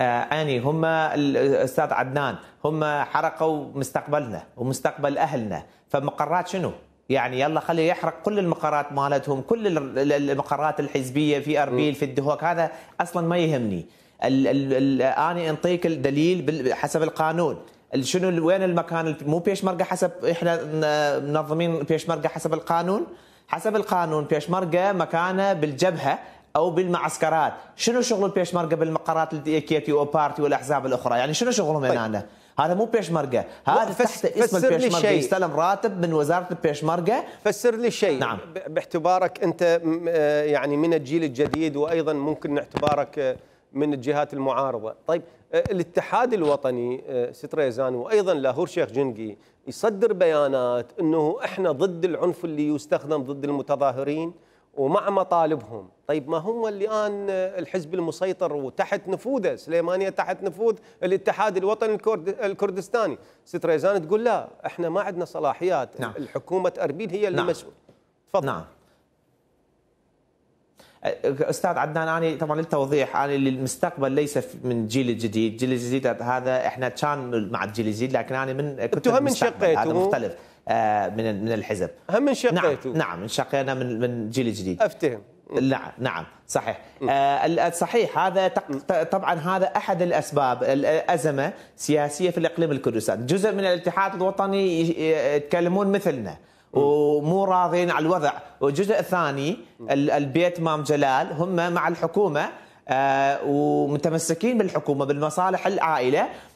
آه، اني هم الاستاذ عدنان هم حرقوا مستقبلنا ومستقبل اهلنا فمقرات شنو؟ يعني يلا خليه يحرق كل المقرات مالتهم كل المقرات الحزبيه في اربيل في الدهوك هذا اصلا ما يهمني ال اني انطيك الدليل حسب القانون شنو وين المكان مو مرقه حسب احنا منظمين مرقه حسب القانون حسب القانون مرقه مكانه بالجبهه او بالمعسكرات شنو شغل البيشمركه بالمقرات او وبارتي والاحزاب الاخرى يعني شنو شغلهم هنا طيب. هذا مو بيشمركه هذا فس... تحت اسم البيشمركه يستلم راتب من وزاره البيشمركه فسر لي شيء نعم. باعتبارك انت آه، يعني من الجيل الجديد وايضا ممكن نعتبارك آه، من الجهات المعارضه طيب آه، الاتحاد الوطني ستريزان وايضا لاهور شيخ جنقي يصدر بيانات انه احنا ضد العنف اللي يستخدم ضد المتظاهرين ومع مطالبهم طيب ما هم الآن الحزب المسيطر وتحت نفوذه سليمانية تحت نفوذ الاتحاد الوطني الكرد الكردستاني ست ريزان تقول لا احنا ما عندنا صلاحيات نعم. الحكومة أربيل هي اللي نعم. مسؤول تفضل نعم استاذ عدنان اني طبعا للتوضيح اني المستقبل ليس من جيل الجديد، جيل الجديد هذا احنا كان مع الجيل الجديد لكن انا من كنت من شقيته هذا مختلف آه، من من الحزب هم انشقيتوا نعم نعم انشقينا من من جيل جديد افتهم نعم نعم صحيح آه صحيح هذا طبعا هذا احد الاسباب الازمه السياسيه في الاقليم الكردستاني جزء من الاتحاد الوطني يتكلمون مثلنا ومو راضين على الوضع والجزء الثاني البيت مام جلال هم مع الحكومه آه ومتمسكين بالحكومه بالمصالح العائله